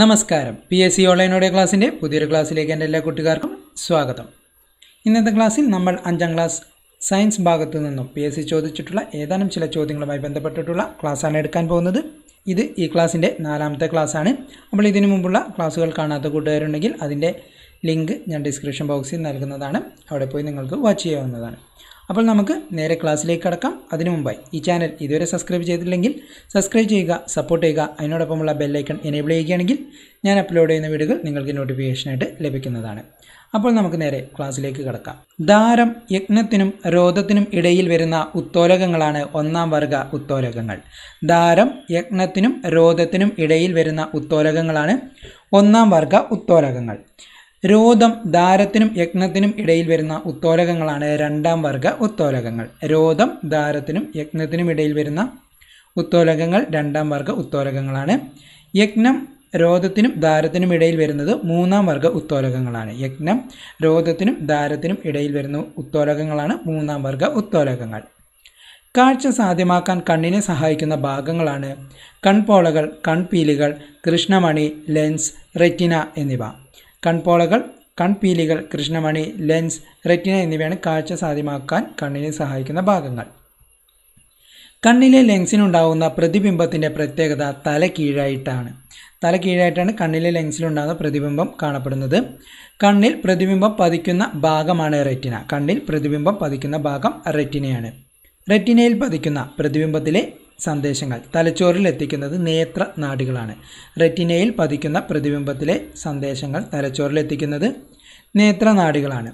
നമസ്കാരം P S C audio ക്ലാസ്സിൻ്റെ പുതിയൊരു ക്ലാസ്സിലേക്ക് എൻ്റെ എല്ലാ കൂട്ടുകാർക്കും സ്വാഗതം ഇന്നത്തെ ക്ലാസ്സിൽ നമ്മൾ അഞ്ചാം ക്ലാസ് സയൻസ് ഭാഗത്തു നിന്നും പി എസ് സി ചോദിച്ചിട്ടുള്ള ഏതാനും ചില ചോദ്യങ്ങളുമായി ബന്ധപ്പെട്ടിട്ടുള്ള ക്ലാസ്സാണ് എടുക്കാൻ പോകുന്നത് ഇത് ഈ ക്ലാസ്സിൻ്റെ നാലാമത്തെ ക്ലാസ്സാണ് അപ്പോൾ ഇതിനു മുമ്പുള്ള ക്ലാസ്സുകൾ കാണാത്ത കൂട്ടുകാരുണ്ടെങ്കിൽ അതിൻ്റെ ലിങ്ക് ഞാൻ ഡിസ്ക്രിപ്ഷൻ ബോക്സിൽ നൽകുന്നതാണ് അവിടെ പോയി നിങ്ങൾക്ക് വാച്ച് ചെയ്യാവുന്നതാണ് അപ്പോൾ നമുക്ക് നേരെ ക്ലാസ്സിലേക്ക് കടക്കാം അതിനു മുമ്പായി ഈ ചാനൽ ഇതുവരെ സബ്സ്ക്രൈബ് ചെയ്തിട്ടില്ലെങ്കിൽ സബ്സ്ക്രൈബ് ചെയ്യുക സപ്പോർട്ട് ചെയ്യുക അതിനോടൊപ്പമുള്ള ബെല്ലൈക്കൺ എനേബിൾ ചെയ്യുകയാണെങ്കിൽ ഞാൻ അപ്ലോഡ് ചെയ്യുന്ന വീഡിയോകൾ നിങ്ങൾക്ക് നോട്ടിഫിക്കേഷനായിട്ട് ലഭിക്കുന്നതാണ് അപ്പോൾ നമുക്ക് നേരെ ക്ലാസ്സിലേക്ക് കിടക്കാം ദാരം യജ്ഞത്തിനും രോധത്തിനും ഇടയിൽ വരുന്ന ഉത്തോലകങ്ങളാണ് ഒന്നാം വർഗ ഉത്തോലകങ്ങൾ ദാരം യജ്ഞത്തിനും രോധത്തിനും ഇടയിൽ വരുന്ന ഉത്തോലകങ്ങളാണ് ഒന്നാം വർഗ ഉത്തോലകങ്ങൾ രോദം ദാരത്തിനും യജ്ഞത്തിനും ഇടയിൽ വരുന്ന ഉത്തോലകങ്ങളാണ് രണ്ടാം വർഗ ഉത്തോലകങ്ങൾ രോദം ദാരത്തിനും യജ്ഞത്തിനും ഇടയിൽ വരുന്ന ഉത്തോലകങ്ങൾ രണ്ടാം വർഗ ഉത്തോലകങ്ങളാണ് യജ്ഞം രോദത്തിനും ദാരത്തിനും ഇടയിൽ വരുന്നത് മൂന്നാം വർഗ ഉത്തോലകങ്ങളാണ് യജ്ഞം രോദത്തിനും ദാരത്തിനും ഇടയിൽ വരുന്ന ഉത്തോലകങ്ങളാണ് മൂന്നാം വർഗ ഉത്തോലകങ്ങൾ കാഴ്ച സാധ്യമാക്കാൻ കണ്ണിനെ സഹായിക്കുന്ന ഭാഗങ്ങളാണ് കൺപോളകൾ കൺപീലുകൾ കൃഷ്ണമണി ലെൻസ് റെറ്റിന എന്നിവ കൺപോളകൾ കൺപീലികൾ കൃഷ്ണമണി ലെൻസ് റെറ്റിന എന്നിവയാണ് കാഴ്ച സാധ്യമാക്കാൻ കണ്ണിനെ സഹായിക്കുന്ന ഭാഗങ്ങൾ കണ്ണിലെ ലെങ്സിനുണ്ടാകുന്ന പ്രതിബിംബത്തിൻ്റെ പ്രത്യേകത തല കീഴായിട്ടാണ് തല കീഴായിട്ടാണ് കണ്ണിലെ ലെങ്സിലുണ്ടാകുന്ന പ്രതിബിംബം കാണപ്പെടുന്നത് കണ്ണിൽ പ്രതിബിംബം പതിക്കുന്ന ഭാഗമാണ് റെറ്റിന കണ്ണിൽ പ്രതിബിംബം പതിക്കുന്ന ഭാഗം റെറ്റിനയാണ് റെറ്റിനയിൽ പതിക്കുന്ന പ്രതിബിംബത്തിലെ സന്ദേശങ്ങൾ തലച്ചോറിൽ എത്തിക്കുന്നത് നേത്ര നാടികളാണ് റെറ്റിനയിൽ പതിക്കുന്ന പ്രതിബിംബത്തിലെ സന്ദേശങ്ങൾ തലച്ചോറിൽ എത്തിക്കുന്നത് നേത്രനാടികളാണ്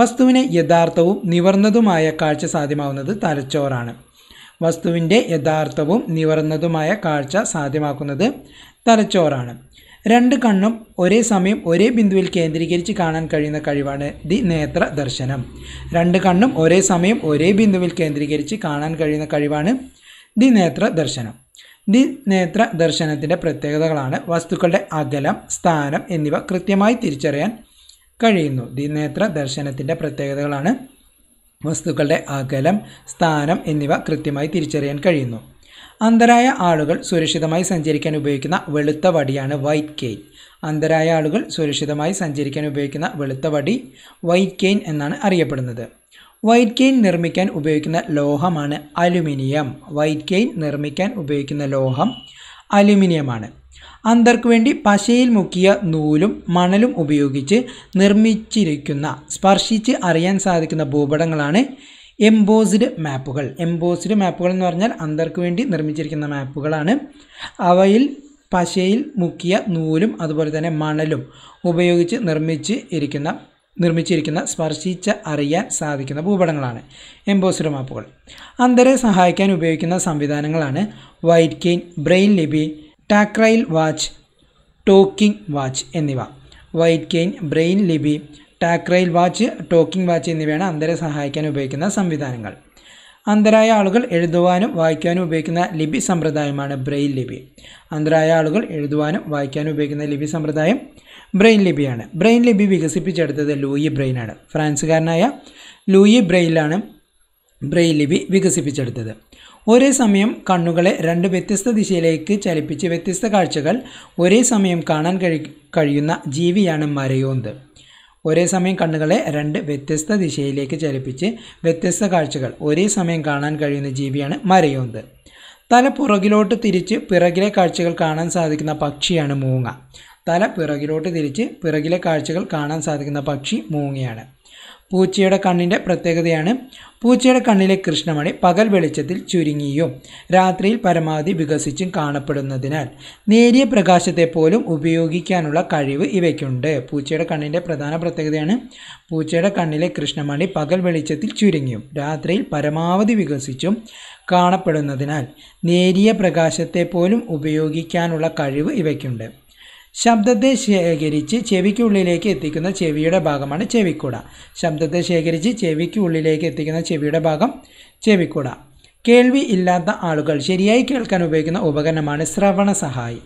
വസ്തുവിനെ യഥാർത്ഥവും നിവർന്നതുമായ കാഴ്ച സാധ്യമാവുന്നത് തലച്ചോറാണ് വസ്തുവിൻ്റെ യഥാർത്ഥവും നിവർന്നതുമായ കാഴ്ച സാധ്യമാക്കുന്നത് തലച്ചോറാണ് രണ്ട് കണ്ണും ഒരേ സമയം ഒരേ ബിന്ദുവിൽ കേന്ദ്രീകരിച്ച് കാണാൻ കഴിയുന്ന കഴിവാണ് ദി നേത്ര ദർശനം രണ്ട് കണ്ണും ഒരേ സമയം ഒരേ ബിന്ദുവിൽ കേന്ദ്രീകരിച്ച് കാണാൻ കഴിയുന്ന കഴിവാണ് ദി നേത്ര ദർശനം ദി നേത്ര ദർശനത്തിൻ്റെ പ്രത്യേകതകളാണ് വസ്തുക്കളുടെ അകലം സ്ഥാനം എന്നിവ കൃത്യമായി തിരിച്ചറിയാൻ കഴിയുന്നു ദി നേത്ര ദർശനത്തിൻ്റെ പ്രത്യേകതകളാണ് വസ്തുക്കളുടെ അകലം സ്ഥാനം എന്നിവ കൃത്യമായി തിരിച്ചറിയാൻ കഴിയുന്നു അന്ധരായ ആളുകൾ സുരക്ഷിതമായി സഞ്ചരിക്കാൻ ഉപയോഗിക്കുന്ന വെളുത്ത വടിയാണ് വൈറ്റ് കെയിൻ അന്ധരായ ആളുകൾ സുരക്ഷിതമായി സഞ്ചരിക്കാൻ ഉപയോഗിക്കുന്ന വെളുത്ത വടി വൈറ്റ് കെയിൻ എന്നാണ് അറിയപ്പെടുന്നത് വൈറ്റ് കെയിൻ നിർമ്മിക്കാൻ ഉപയോഗിക്കുന്ന ലോഹമാണ് അലുമിനിയം വൈറ്റ് കെയിൻ നിർമ്മിക്കാൻ ഉപയോഗിക്കുന്ന ലോഹം അലുമിനിയമാണ് അന്തർക്കു വേണ്ടി പശയിൽ മുക്കിയ നൂലും മണലും ഉപയോഗിച്ച് നിർമ്മിച്ചിരിക്കുന്ന സ്പർശിച്ച് അറിയാൻ സാധിക്കുന്ന ഭൂപടങ്ങളാണ് എംബോസ്ഡ് മാപ്പുകൾ എംബോസ്ഡ് മാപ്പുകൾ എന്ന് പറഞ്ഞാൽ അന്തർക്ക് വേണ്ടി നിർമ്മിച്ചിരിക്കുന്ന മാപ്പുകളാണ് അവയിൽ പശയിൽ മുക്കിയ നൂലും അതുപോലെ തന്നെ മണലും ഉപയോഗിച്ച് നിർമ്മിച്ച് ഇരിക്കുന്ന നിർമ്മിച്ചിരിക്കുന്ന സ്പർശിച്ച അറിയാൻ സാധിക്കുന്ന ഭൂപടങ്ങളാണ് എംബോസ്ഡ് മാപ്പുകൾ അന്തരെ സഹായിക്കാൻ ഉപയോഗിക്കുന്ന സംവിധാനങ്ങളാണ് വൈറ്റ് കെയിൻ ബ്രെയിൻ ലിപി ടാക്രൈൽ വാച്ച് ടോക്കിംഗ് വാച്ച് എന്നിവ വൈറ്റ് കെയിൻ ബ്രെയിൻ ലിപി ടാക്രൈൽ വാച്ച് ടോക്കിംഗ് വാച്ച് എന്നിവയാണ് അന്ധരെ സഹായിക്കാൻ ഉപയോഗിക്കുന്ന സംവിധാനങ്ങൾ അന്ധരായ ആളുകൾ എഴുതുവാനും വായിക്കാനും ഉപയോഗിക്കുന്ന ലിപി സമ്പ്രദായമാണ് ബ്രെയിൻ ലിപി അന്ധരായ ആളുകൾ എഴുതുവാനും വായിക്കാനും ഉപയോഗിക്കുന്ന ലിപി സമ്പ്രദായം ബ്രെയിൻ ലിപിയാണ് ബ്രെയിൻ ലിപി വികസിപ്പിച്ചെടുത്തത് ലൂയി ബ്രെയിനാണ് ഫ്രാൻസുകാരനായ ലൂയി ബ്രെയിലാണ് ബ്രെയിൻ ലിപി വികസിപ്പിച്ചെടുത്തത് ഒരേ സമയം കണ്ണുകളെ രണ്ട് വ്യത്യസ്ത ദിശയിലേക്ക് ചലിപ്പിച്ച് വ്യത്യസ്ത കാഴ്ചകൾ ഒരേ സമയം കാണാൻ കഴിയുന്ന ജീവിയാണ് മരയോന്ത് ഒരേ സമയം കണ്ണുകളെ രണ്ട് വ്യത്യസ്ത ദിശയിലേക്ക് ചലിപ്പിച്ച് വ്യത്യസ്ത കാഴ്ചകൾ ഒരേ സമയം കാണാൻ കഴിയുന്ന ജീവിയാണ് മരയോന്ത് തല പുറകിലോട്ട് തിരിച്ച് പിറകിലെ കാഴ്ചകൾ കാണാൻ സാധിക്കുന്ന പക്ഷിയാണ് മൂങ്ങ തല പിറകിലോട്ട് തിരിച്ച് പിറകിലെ കാഴ്ചകൾ കാണാൻ സാധിക്കുന്ന പക്ഷി മൂങ്ങയാണ് പൂച്ചയുടെ കണ്ണിൻ്റെ പ്രത്യേകതയാണ് പൂച്ചയുടെ കണ്ണിലെ കൃഷ്ണമണി പകൽ വെളിച്ചത്തിൽ ചുരുങ്ങിയും രാത്രിയിൽ പരമാവധി വികസിച്ചും കാണപ്പെടുന്നതിനാൽ നേരിയ പ്രകാശത്തെ പോലും ഉപയോഗിക്കാനുള്ള കഴിവ് ഇവയ്ക്കുണ്ട് പൂച്ചയുടെ കണ്ണിൻ്റെ പ്രധാന പ്രത്യേകതയാണ് പൂച്ചയുടെ കണ്ണിലെ കൃഷ്ണമണി പകൽ വെളിച്ചത്തിൽ ചുരുങ്ങിയും രാത്രിയിൽ പരമാവധി വികസിച്ചും കാണപ്പെടുന്നതിനാൽ നേരിയ പ്രകാശത്തെ പോലും ഉപയോഗിക്കാനുള്ള കഴിവ് ഇവയ്ക്കുണ്ട് ശബ്ദത്തെ ശേഖരിച്ച് ചെവിക്കുള്ളിലേക്ക് എത്തിക്കുന്ന ചെവിയുടെ ഭാഗമാണ് ചെവിക്കുട ശബ്ദത്തെ ശേഖരിച്ച് ചെവിക്കുള്ളിലേക്ക് എത്തിക്കുന്ന ചെവിയുടെ ഭാഗം ചെവിക്കുട കേൾവി ഇല്ലാത്ത ആളുകൾ ശരിയായി കേൾക്കാൻ ഉപയോഗിക്കുന്ന ഉപകരണമാണ് ശ്രവണ സഹായി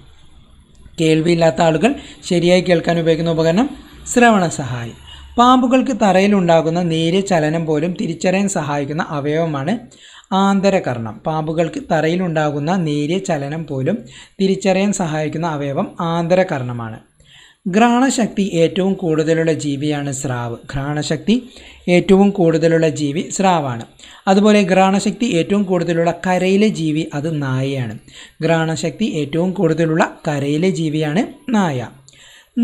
ഇല്ലാത്ത ആളുകൾ ശരിയായി കേൾക്കാൻ ഉപയോഗിക്കുന്ന ഉപകരണം ശ്രവണ സഹായി പാമ്പുകൾക്ക് തറയിലുണ്ടാകുന്ന നേരിയ ചലനം പോലും തിരിച്ചറിയാൻ സഹായിക്കുന്ന അവയവമാണ് ആന്തരകർണം പാമ്പുകൾക്ക് തറയിലുണ്ടാകുന്ന നേരിയ ചലനം പോലും തിരിച്ചറിയാൻ സഹായിക്കുന്ന അവയവം ആന്തരകർണമാണ് ഘ്രാണശക്തി ഏറ്റവും കൂടുതലുള്ള ജീവിയാണ് സ്രാവ് ഘ്രാണശക്തി ഏറ്റവും കൂടുതലുള്ള ജീവി സ്രാവാണ് അതുപോലെ ഘ്രാണശക്തി ഏറ്റവും കൂടുതലുള്ള കരയിലെ ജീവി അത് നായയാണ് ഘ്രാണശക്തി ഏറ്റവും കൂടുതലുള്ള കരയിലെ ജീവിയാണ് നായ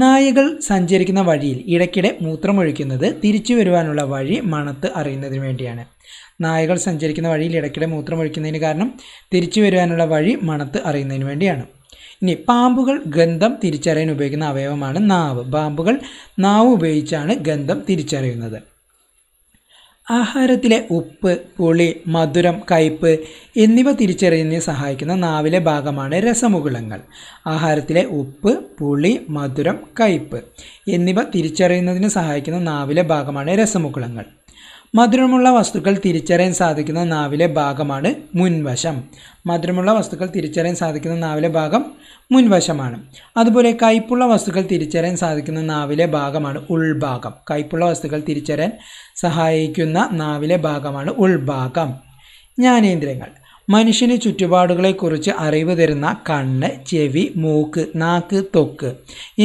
നായകൾ സഞ്ചരിക്കുന്ന വഴിയിൽ ഇടയ്ക്കിടെ മൂത്രമൊഴിക്കുന്നത് തിരിച്ചു വരുവാനുള്ള വഴി മണത്ത് അറിയുന്നതിന് വേണ്ടിയാണ് നായകൾ സഞ്ചരിക്കുന്ന വഴിയിൽ ഇടയ്ക്കിടെ മൂത്രമൊഴിക്കുന്നതിന് കാരണം തിരിച്ചു വരുവാനുള്ള വഴി മണത്ത് അറിയുന്നതിന് വേണ്ടിയാണ് ഇനി പാമ്പുകൾ ഗന്ധം തിരിച്ചറിയാൻ ഉപയോഗിക്കുന്ന അവയവമാണ് നാവ് പാമ്പുകൾ നാവ് ഉപയോഗിച്ചാണ് ഗന്ധം തിരിച്ചറിയുന്നത് ആഹാരത്തിലെ ഉപ്പ് പുളി മധുരം കയ്പ് എന്നിവ തിരിച്ചറിയുന്നതിന് സഹായിക്കുന്ന നാവിലെ ഭാഗമാണ് രസമുകുളങ്ങൾ ആഹാരത്തിലെ ഉപ്പ് പുളി മധുരം കയ്പ് എന്നിവ തിരിച്ചറിയുന്നതിന് സഹായിക്കുന്ന നാവിലെ ഭാഗമാണ് രസമുകുളങ്ങൾ മധുരമുള്ള വസ്തുക്കൾ തിരിച്ചറിയാൻ സാധിക്കുന്ന നാവിലെ ഭാഗമാണ് മുൻവശം മധുരമുള്ള വസ്തുക്കൾ തിരിച്ചറിയാൻ സാധിക്കുന്ന നാവിലെ ഭാഗം മുൻവശമാണ് അതുപോലെ കയ്പുള്ള വസ്തുക്കൾ തിരിച്ചറിയാൻ സാധിക്കുന്ന നാവിലെ ഭാഗമാണ് ഉൾഭാഗം കയ്പുള്ള വസ്തുക്കൾ തിരിച്ചറിയാൻ സഹായിക്കുന്ന നാവിലെ ഭാഗമാണ് ഉൾഭാഗം ജ്ഞാനേന്ദ്രിയങ്ങൾ മനുഷ്യന് ചുറ്റുപാടുകളെക്കുറിച്ച് അറിവ് തരുന്ന കണ്ണ് ചെവി മൂക്ക് നാക്ക് തൊക്ക്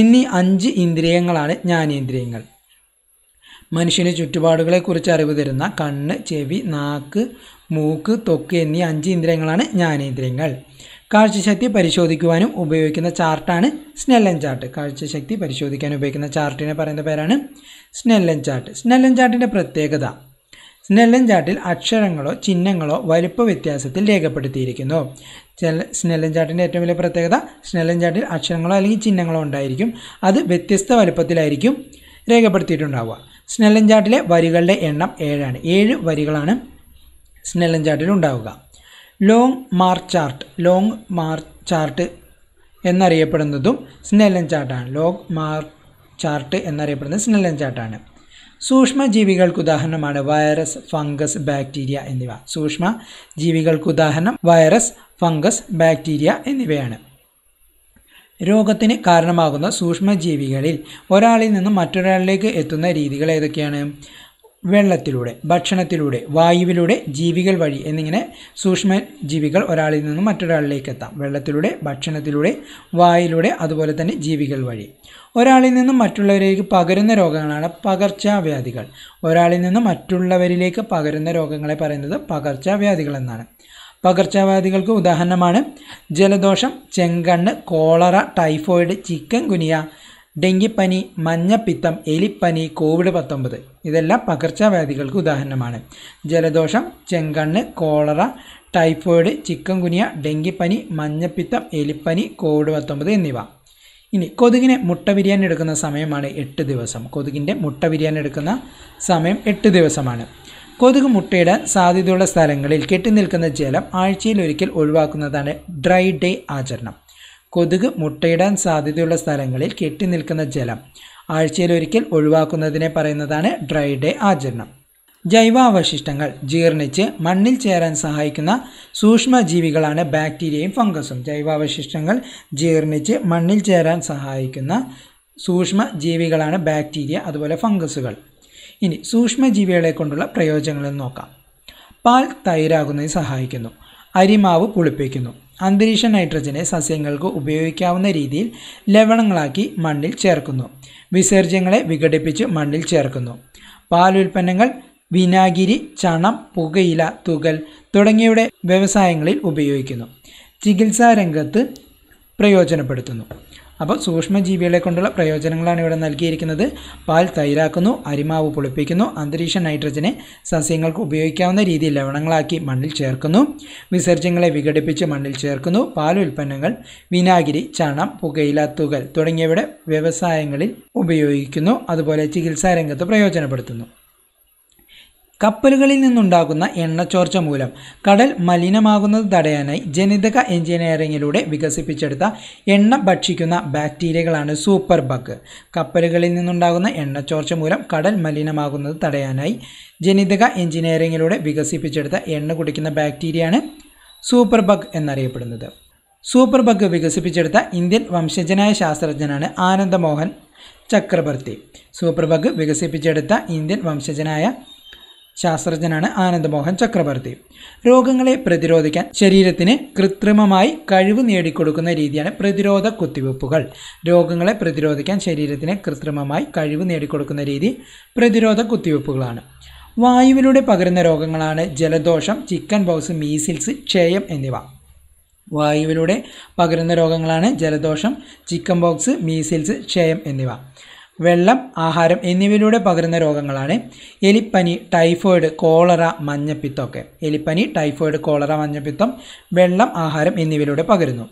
എന്നീ അഞ്ച് ഇന്ദ്രിയങ്ങളാണ് ജ്ഞാനേന്ദ്രിയങ്ങൾ മനുഷ്യന് ചുറ്റുപാടുകളെക്കുറിച്ച് അറിവ് തരുന്ന കണ്ണ് ചെവി നാക്ക് മൂക്ക് തൊക്ക് എന്നീ അഞ്ച് ഇന്ദ്രിയങ്ങളാണ് ജ്ഞാനേന്ദ്രിയങ്ങൾ കാഴ്ചശക്തി പരിശോധിക്കുവാനും ഉപയോഗിക്കുന്ന ചാർട്ടാണ് സ്നെല്ലൻ ചാർട്ട് കാഴ്ചശക്തി പരിശോധിക്കാൻ ഉപയോഗിക്കുന്ന ചാർട്ടിനെ പറയുന്ന പേരാണ് സ്നെല്ലൻ ചാർട്ട് സ്നെല്ലൻ ചാർട്ടിൻ്റെ പ്രത്യേകത സ്നെല്ലൻ ചാർട്ടിൽ അക്ഷരങ്ങളോ ചിഹ്നങ്ങളോ വലുപ്പ വ്യത്യാസത്തിൽ രേഖപ്പെടുത്തിയിരിക്കുന്നു സ്നെല്ലൻ ചാർട്ടിൻ്റെ ഏറ്റവും വലിയ പ്രത്യേകത സ്നെല്ലൻ ചാർട്ടിൽ അക്ഷരങ്ങളോ അല്ലെങ്കിൽ ചിഹ്നങ്ങളോ ഉണ്ടായിരിക്കും അത് വ്യത്യസ്ത വലുപ്പത്തിലായിരിക്കും രേഖപ്പെടുത്തിയിട്ടുണ്ടാവുക സ്നെല്ലൻ ചാർട്ടിലെ വരികളുടെ എണ്ണം ഏഴാണ് ഏഴ് വരികളാണ് സ്നെല്ലൻ ചാർട്ടിൽ ഉണ്ടാവുക long march chart long march chart എന്നറിയപ്പെടുന്നതും സ്നെല്ലൻ ചാർട്ടാണ് ലോങ് മാർച്ച് ചാർട്ട് എന്നറിയപ്പെടുന്നത് സ്നെല്ലൻ ചാർട്ടാണ് സൂക്ഷ്മജീവികൾക്ക് ഉദാഹരണമാണ് വൈറസ് ഫംഗസ് ബാക്ടീരിയ എന്നിവ സൂക്ഷ്മ ജീവികൾക്ക് ഉദാഹരണം വൈറസ് ഫംഗസ് ബാക്ടീരിയ എന്നിവയാണ് രോഗത്തിന് കാരണമാകുന്ന സൂക്ഷ്മജീവികളിൽ ഒരാളിൽ നിന്നും മറ്റൊരാളിലേക്ക് എത്തുന്ന രീതികൾ ഏതൊക്കെയാണ് വെള്ളത്തിലൂടെ ഭക്ഷണത്തിലൂടെ വായുവിലൂടെ ജീവികൾ വഴി എന്നിങ്ങനെ സൂക്ഷ്മജീവികൾ ഒരാളിൽ നിന്നും മറ്റൊരാളിലേക്ക് എത്താം വെള്ളത്തിലൂടെ ഭക്ഷണത്തിലൂടെ വായിലൂടെ അതുപോലെ തന്നെ ജീവികൾ വഴി ഒരാളിൽ നിന്നും മറ്റുള്ളവരിലേക്ക് പകരുന്ന രോഗങ്ങളാണ് പകർച്ചവ്യാധികൾ ഒരാളിൽ നിന്നും മറ്റുള്ളവരിലേക്ക് പകരുന്ന രോഗങ്ങളെ പറയുന്നത് പകർച്ചവ്യാധികൾ എന്നാണ് പകർച്ചവ്യാധികൾക്ക് ഉദാഹരണമാണ് ജലദോഷം ചെങ്കണ്ണ് കോളറ ടൈഫോയിഡ് ചിക്കൻ ഗുനിയ ഡെങ്കിപ്പനി മഞ്ഞപ്പിത്തം എലിപ്പനി കോവിഡ് പത്തൊമ്പത് ഇതെല്ലാം പകർച്ചവ്യാധികൾക്ക് ഉദാഹരണമാണ് ജലദോഷം ചെങ്കണ്ണ് കോളറ ടൈഫോയിഡ് ചിക്കൻ ഗുനിയ ഡെങ്കിപ്പനി മഞ്ഞപ്പിത്തം എലിപ്പനി കോവിഡ് പത്തൊമ്പത് എന്നിവ ഇനി കൊതുകിനെ മുട്ട ബിരിയാണി എടുക്കുന്ന സമയമാണ് എട്ട് ദിവസം കൊതുകിൻ്റെ മുട്ട ബിരിയാണി എടുക്കുന്ന സമയം എട്ട് ദിവസമാണ് കൊതുക് മുട്ടയിടാൻ സാധ്യതയുള്ള സ്ഥലങ്ങളിൽ കെട്ടിനിൽക്കുന്ന ജലം ആഴ്ചയിൽ ഒരിക്കൽ ഒഴിവാക്കുന്നതാണ് ഡ്രൈ ഡേ ആചരണം കൊതുക് മുട്ടയിടാൻ സാധ്യതയുള്ള സ്ഥലങ്ങളിൽ കെട്ടിനിൽക്കുന്ന ജലം ആഴ്ചയിൽ ഒരിക്കൽ ഒഴിവാക്കുന്നതിനെ പറയുന്നതാണ് ഡ്രൈ ഡേ ആചരണം ജൈവാവശിഷ്ടങ്ങൾ ജീർണിച്ച് മണ്ണിൽ ചേരാൻ സഹായിക്കുന്ന സൂക്ഷ്മജീവികളാണ് ബാക്ടീരിയയും ഫംഗസും ജൈവാവശിഷ്ടങ്ങൾ ജീർണിച്ച് മണ്ണിൽ ചേരാൻ സഹായിക്കുന്ന സൂക്ഷ്മ ജീവികളാണ് ബാക്ടീരിയ അതുപോലെ ഫംഗസുകൾ ഇനി സൂക്ഷ്മജീവികളെ കൊണ്ടുള്ള പ്രയോജനങ്ങൾ നോക്കാം പാൽ തൈരാകുന്നതിന് സഹായിക്കുന്നു അരിമാവ് പുളിപ്പിക്കുന്നു അന്തരീക്ഷ നൈട്രജനെ സസ്യങ്ങൾക്ക് ഉപയോഗിക്കാവുന്ന രീതിയിൽ ലവണങ്ങളാക്കി മണ്ണിൽ ചേർക്കുന്നു വിസർജ്യങ്ങളെ വിഘടിപ്പിച്ച് മണ്ണിൽ ചേർക്കുന്നു പാൽ ഉൽപ്പന്നങ്ങൾ വിനാഗിരി ചണം പുകയില തുകൽ തുടങ്ങിയവയുടെ വ്യവസായങ്ങളിൽ ഉപയോഗിക്കുന്നു ചികിത്സാരംഗത്ത് പ്രയോജനപ്പെടുത്തുന്നു അപ്പോൾ സൂക്ഷ്മജീവികളെ കൊണ്ടുള്ള പ്രയോജനങ്ങളാണ് ഇവിടെ നൽകിയിരിക്കുന്നത് പാൽ തൈരാക്കുന്നു അരിമാവ് പുളിപ്പിക്കുന്നു അന്തരീക്ഷ നൈട്രജനെ സസ്യങ്ങൾക്ക് ഉപയോഗിക്കാവുന്ന രീതിയിൽ ലവണങ്ങളാക്കി മണ്ണിൽ ചേർക്കുന്നു വിസർജ്യങ്ങളെ വിഘടിപ്പിച്ച് മണ്ണിൽ ചേർക്കുന്നു പാൽ ഉൽപ്പന്നങ്ങൾ വിനാഗിരി ചണം പുകയില തുകൽ തുടങ്ങിയവയുടെ വ്യവസായങ്ങളിൽ ഉപയോഗിക്കുന്നു അതുപോലെ ചികിത്സാരംഗത്ത് പ്രയോജനപ്പെടുത്തുന്നു കപ്പലുകളിൽ നിന്നുണ്ടാകുന്ന എണ്ണച്ചോർച്ച മൂലം കടൽ മലിനമാകുന്നത് തടയാനായി ജനിതക എഞ്ചിനീയറിങ്ങിലൂടെ വികസിപ്പിച്ചെടുത്ത എണ്ണ ഭക്ഷിക്കുന്ന ബാക്ടീരിയകളാണ് സൂപ്പർ ബഗ് കപ്പലുകളിൽ നിന്നുണ്ടാകുന്ന എണ്ണച്ചോർച്ച മൂലം കടൽ മലിനമാകുന്നത് തടയാനായി ജനിതക എഞ്ചിനീയറിങ്ങിലൂടെ വികസിപ്പിച്ചെടുത്ത എണ്ണ കുടിക്കുന്ന ബാക്ടീരിയയാണ് സൂപ്പർ ബഗ് എന്നറിയപ്പെടുന്നത് സൂപ്പർ ബഗ് വികസിപ്പിച്ചെടുത്ത ഇന്ത്യൻ വംശജനായ ശാസ്ത്രജ്ഞനാണ് ആനന്ദമോഹൻ ചക്രവർത്തി സൂപ്പർ ബഗ് വികസിപ്പിച്ചെടുത്ത ഇന്ത്യൻ വംശജനായ ശാസ്ത്രജ്ഞനാണ് ആനന്ദമോഹൻ ചക്രവർത്തി രോഗങ്ങളെ പ്രതിരോധിക്കാൻ ശരീരത്തിന് കൃത്രിമമായി കഴിവ് നേടിക്കൊടുക്കുന്ന രീതിയാണ് പ്രതിരോധ കുത്തിവയ്പ്പുകൾ രോഗങ്ങളെ പ്രതിരോധിക്കാൻ ശരീരത്തിന് കൃത്രിമമായി കഴിവ് നേടിക്കൊടുക്കുന്ന രീതി പ്രതിരോധ കുത്തിവയ്പ്പുകളാണ് വായുവിലൂടെ പകരുന്ന രോഗങ്ങളാണ് ജലദോഷം ചിക്കൻ ബോക്സ് മീസിൽസ് ക്ഷയം എന്നിവ വായുവിലൂടെ പകരുന്ന രോഗങ്ങളാണ് ജലദോഷം ചിക്കൻ ബോക്സ് മീസിൽസ് ക്ഷയം എന്നിവ വെള്ളം ആഹാരം എന്നിവയിലൂടെ പകരുന്ന രോഗങ്ങളാണ് എലിപ്പനി ടൈഫോയിഡ് കോളറ മഞ്ഞപ്പിത്തമൊക്കെ എലിപ്പനി ടൈഫോയിഡ് കോളറ മഞ്ഞപ്പിത്തം വെള്ളം ആഹാരം എന്നിവയിലൂടെ പകരുന്നു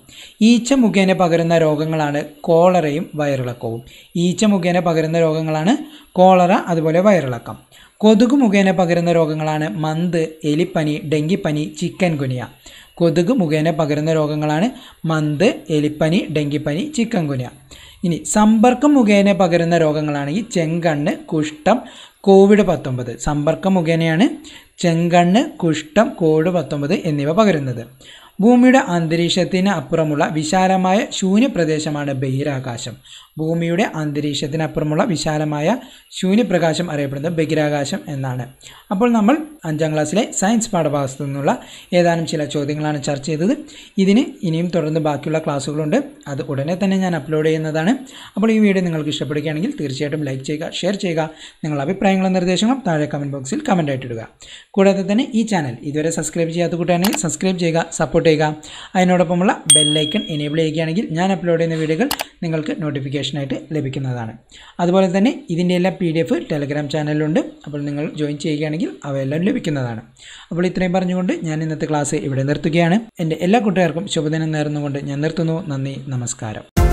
ഈച്ച മുഖേന പകരുന്ന രോഗങ്ങളാണ് കോളറയും വയറിളക്കവും ഈച്ച മുഖേന പകരുന്ന രോഗങ്ങളാണ് കോളറ അതുപോലെ വയറിളക്കം കൊതുക് മുഖേന പകരുന്ന രോഗങ്ങളാണ് മന്ത് എലിപ്പനി ഡെങ്കിപ്പനി ചിക്കൻ ഗുനിയ കൊതുക് മുഖേന പകരുന്ന രോഗങ്ങളാണ് മന്ത് എലിപ്പനി ഡെങ്കിപ്പനി ചിക്കൻ ഗുനിയ ഇനി സമ്പർക്കം മുഖേന പകരുന്ന രോഗങ്ങളാണ് ഈ ചെങ്കണ്ണ് കുഷ്ഠം കോവിഡ് പത്തൊമ്പത് സമ്പർക്കം മുഖേനയാണ് ചെങ്കണ്ണ് കുഷ്ഠം കോവിഡ് പത്തൊമ്പത് എന്നിവ പകരുന്നത് ഭൂമിയുടെ അന്തരീക്ഷത്തിന് അപ്പുറമുള്ള വിശാലമായ ശൂന്യപ്രദേശമാണ് ബഹിരാകാശം ഭൂമിയുടെ അന്തരീക്ഷത്തിനപ്പുറമുള്ള വിശാലമായ ശൂന്യപ്രകാശം അറിയപ്പെടുന്നത് ബഹിരാകാശം എന്നാണ് അപ്പോൾ നമ്മൾ അഞ്ചാം ക്ലാസ്സിലെ സയൻസ് പാഠഭാഗത്തു നിന്നുള്ള ഏതാനും ചില ചോദ്യങ്ങളാണ് ചർച്ച ചെയ്തത് ഇതിന് ഇനിയും തുടർന്ന് ബാക്കിയുള്ള ക്ലാസ്സുകളുണ്ട് അത് ഉടനെ തന്നെ ഞാൻ അപ്ലോഡ് ചെയ്യുന്നതാണ് അപ്പോൾ ഈ വീഡിയോ നിങ്ങൾക്ക് ഇഷ്ടപ്പെടുകയാണെങ്കിൽ തീർച്ചയായിട്ടും ലൈക്ക് ചെയ്യുക ഷെയർ ചെയ്യുക നിങ്ങളുടെ അഭിപ്രായങ്ങളും നിർദ്ദേശങ്ങളും താഴെ കമൻറ്റ് ബോക്സിൽ കമൻ്റ് ആയിട്ടിടുക കൂടാതെ തന്നെ ഈ ചാനൽ ഇതുവരെ സബ്സ്ക്രൈബ് ചെയ്യാത്ത കൂട്ടുകയാണെങ്കിൽ സബ്സ്ക്രൈബ് ചെയ്യുക സപ്പോർട്ട് സപ്പോർട്ട് ചെയ്യുക അതിനോടൊപ്പമുള്ള ബെല്ലൈക്കൺ എനേബിൾ ചെയ്യുകയാണെങ്കിൽ ഞാൻ അപ്ലോഡ് ചെയ്യുന്ന വീഡിയോകൾ നിങ്ങൾക്ക് നോട്ടിഫിക്കേഷനായിട്ട് ലഭിക്കുന്നതാണ് അതുപോലെ തന്നെ ഇതിൻ്റെ എല്ലാം പി ഡി എഫ് ടെലഗ്രാം ചാനലിലുണ്ട് അപ്പോൾ നിങ്ങൾ ജോയിൻ ചെയ്യുകയാണെങ്കിൽ അവയെല്ലാം ലഭിക്കുന്നതാണ് അപ്പോൾ ഇത്രയും പറഞ്ഞുകൊണ്ട് ഞാൻ ഇന്നത്തെ ക്ലാസ് ഇവിടെ നിർത്തുകയാണ് എൻ്റെ എല്ലാ കൂട്ടുകാർക്കും ശുഭദിനം നേർന്നുകൊണ്ട് ഞാൻ നിർത്തുന്നു നന്ദി നമസ്കാരം